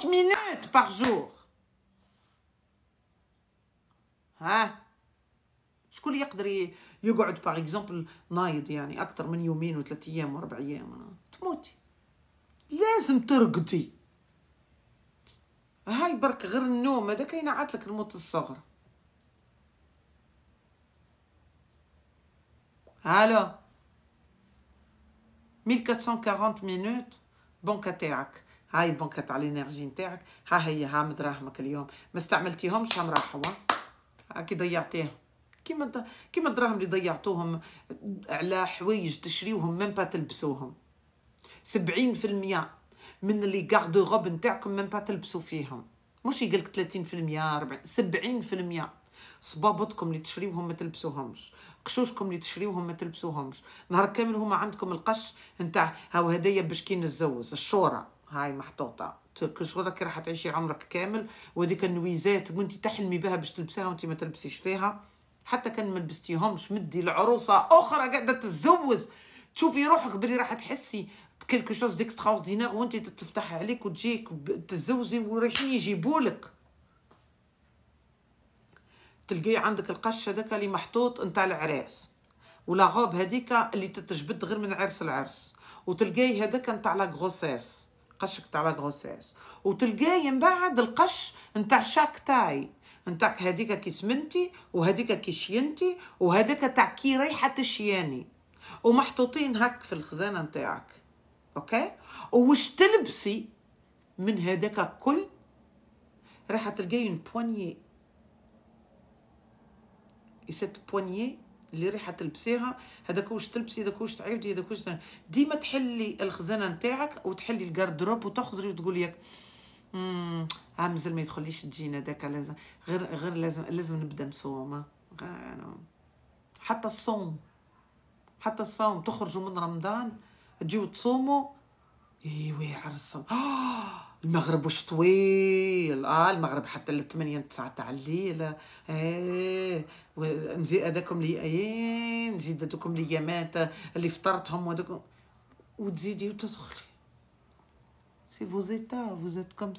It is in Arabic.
30 minutes par jour ها شكون يقدر يقعد باغ اكزومبل نايض يعني اكثر من يومين وثلاث ايام واربع ايام تموتي لازم ترقدي هاي برك غير النوم هذا كاين عاتلك الموت الصغر الو 1440 مينوت بنكه تاعك هاي بنكت على الانرجي نتاعك ها هي ها مدراهمك اليوم ما استعملتيهمش هم راحوا هاكي ضيعتيهم كيما كيما الدراهم اللي ضيعتوهم على حوايج تشريوهم من با تلبسوهم 70% من اللي كاردو غوب نتاعكم من با تلبسو فيهم مش يقلك 30% 40 70% صبابطكم اللي تشريوهم ما تلبسوهمش قشوشكم اللي تشريوهم ما تلبسوهمش نهار كامل هما عندكم القش نتاع هاو هدايا باش كي نتزوج الشوره هاي محطوطة كشغلك راح تعيشي عمرك كامل وهذيك النويزات وانت تحلمي بها باش تلبسها وانت ما تلبسيش فيها حتى كان ما لبستيهمش مدي لعروسة أخرى قاعدة تتزوز تشوفي روحك بلي راح تحسي بكل شوز ديكستراوردينير وانت تفتح عليك وتجيك تتزوجي ورايحين يجيبولك تلقي عندك القش هذاك اللي محطوط نتاع العراس ولا غاب هذيك اللي تتجبد غير من عرس العرس وتلقاي هذاك نتاع لا غروسيس قشك تاع لا لاغروساج وتلقاي من بعد القش نتاع شاك تاي نتاع هذيك كي سمنتي وهذيك كي شينتي وهذاك تاع كي ريحه الشياني ومحطوطين هك في الخزانه نتاعك اوكي وش تلبسي من هذاك كل راح تلقاي بوانيي اي سيت بوانيي اللي ريحه تلبسيها هذاك واش تلبسي هذاك واش تعيدي هذاك واش ديما تحلي الخزانه نتاعك وتحلي الكاردروب وتخزري وتقولي ياك ها مازال ما يدخليش الجين هذاك لازم غير غير لازم لازم نبدا نصوم حتى الصوم حتى الصوم تخرجوا من رمضان تجيو تصوموا ايوا على الصوم آه المغرب واش طويل اه المغرب حتى ل 8 9 تاع الليل ايه نزيد هذاكم لي ايه نزيد هذوكم ليامات اللي فطرتهم وهذوك وتزيدي وتدخلي سي فوزيتا فوزيت كوم